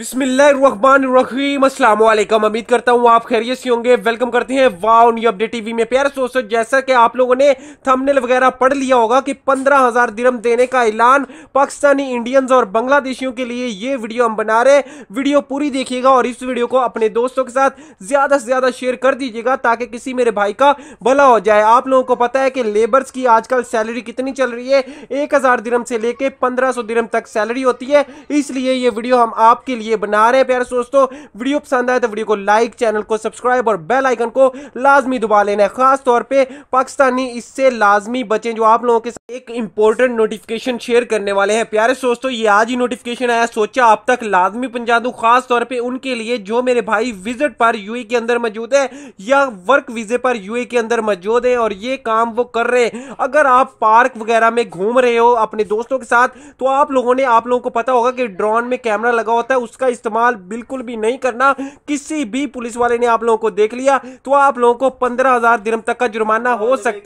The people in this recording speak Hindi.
अस्सलाम वालेकुम उम्मीद करता हूँ आप खैरियत से होंगे वेलकम करते हैं वाओ न्यू अपडेट टीवी में प्यार दोस्तों जैसा कि आप लोगों ने थंबनेल वगैरह पढ़ लिया होगा कि पंद्रह हजार दिरम देने का ऐलान पाकिस्तानी इंडियंस और बांग्लादेशियों के लिए ये वीडियो हम बना रहे वीडियो पूरी देखिएगा और इस वीडियो को अपने दोस्तों के साथ ज्यादा से ज्यादा शेयर कर दीजिएगा ताकि किसी मेरे भाई का भला हो जाए आप लोगों को पता है कि लेबर्स की आजकल सैलरी कितनी चल रही है एक दिरम से लेके पंद्रह दिरम तक सैलरी होती है इसलिए ये वीडियो हम आपके लिए लिए बना रहे हैं प्यारे दोस्तों वीडियो पसंद आए तो वीडियो को लाइक चैनल को सब्सक्राइब और बेल आइकन को लाजमी दबा लेना है खास तौर पर पाकिस्तानी इससे लाजमी बचें जो आप लोगों के साथ एक इंपॉर्टेंट नोटिफिकेशन शेयर करने वाले हैं प्यारे दोस्तों ये आज ही नोटिफिकेशन आया सोचा आप तक लाजमी पहुंचा दू खास तौर पर उनके लिए जो मेरे भाई विजिट पर यू के अंदर मौजूद है या वर्क वीजे पर यू के अंदर मौजूद है और ये काम वो कर रहे हैं अगर आप पार्क वगैरह में घूम रहे हो अपने दोस्तों के साथ तो आप लोगों ने आप लोगों को पता होगा कि ड्रोन में कैमरा लगा होता है उस उसका इस्तेमाल बिल्कुल भी नहीं करना किसी भी पुलिस वाले ने आप लोगों को देख लिया तो आप लोगों को पंद्रह हजार तक का जुर्माना हो सकता